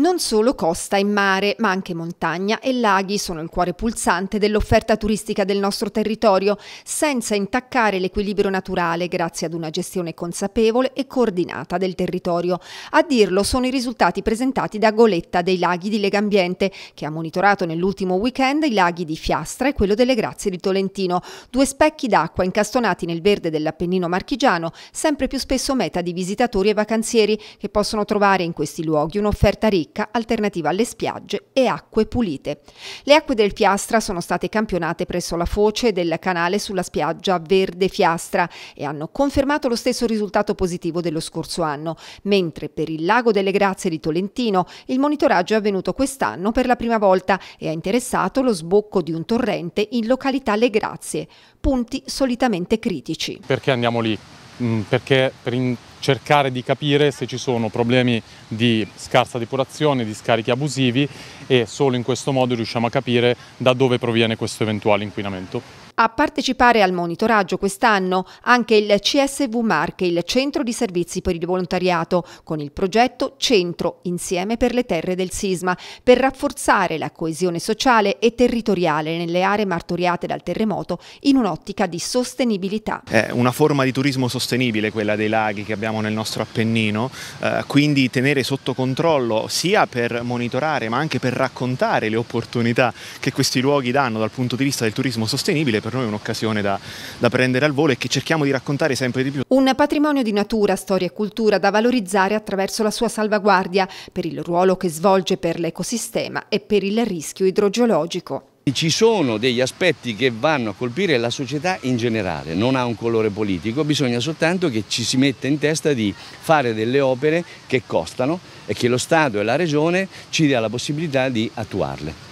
Non solo costa e mare, ma anche montagna e laghi sono il cuore pulsante dell'offerta turistica del nostro territorio, senza intaccare l'equilibrio naturale grazie ad una gestione consapevole e coordinata del territorio. A dirlo sono i risultati presentati da Goletta dei laghi di Legambiente, che ha monitorato nell'ultimo weekend i laghi di Fiastra e quello delle Grazie di Tolentino, due specchi d'acqua incastonati nel verde dell'Appennino marchigiano, sempre più spesso meta di visitatori e vacanzieri che possono trovare in questi luoghi un'offerta ricca ricca alternativa alle spiagge e acque pulite. Le acque del Fiastra sono state campionate presso la foce del canale sulla spiaggia Verde Fiastra e hanno confermato lo stesso risultato positivo dello scorso anno, mentre per il Lago delle Grazie di Tolentino il monitoraggio è avvenuto quest'anno per la prima volta e ha interessato lo sbocco di un torrente in località Le Grazie, punti solitamente critici. Perché andiamo lì? Mm, perché per cercare di capire se ci sono problemi di scarsa depurazione, di scarichi abusivi e solo in questo modo riusciamo a capire da dove proviene questo eventuale inquinamento. A partecipare al monitoraggio quest'anno anche il CSV Marche, il Centro di Servizi per il Volontariato, con il progetto Centro Insieme per le Terre del Sisma, per rafforzare la coesione sociale e territoriale nelle aree martoriate dal terremoto in un'ottica di sostenibilità. È una forma di turismo sostenibile quella dei laghi che abbiamo nel nostro Appennino, eh, quindi tenere sotto controllo sia per monitorare ma anche per raccontare le opportunità che questi luoghi danno dal punto di vista del turismo sostenibile per noi un'occasione da, da prendere al volo e che cerchiamo di raccontare sempre di più. Un patrimonio di natura, storia e cultura da valorizzare attraverso la sua salvaguardia per il ruolo che svolge per l'ecosistema e per il rischio idrogeologico. Ci sono degli aspetti che vanno a colpire la società in generale, non ha un colore politico, bisogna soltanto che ci si metta in testa di fare delle opere che costano e che lo Stato e la Regione ci dia la possibilità di attuarle.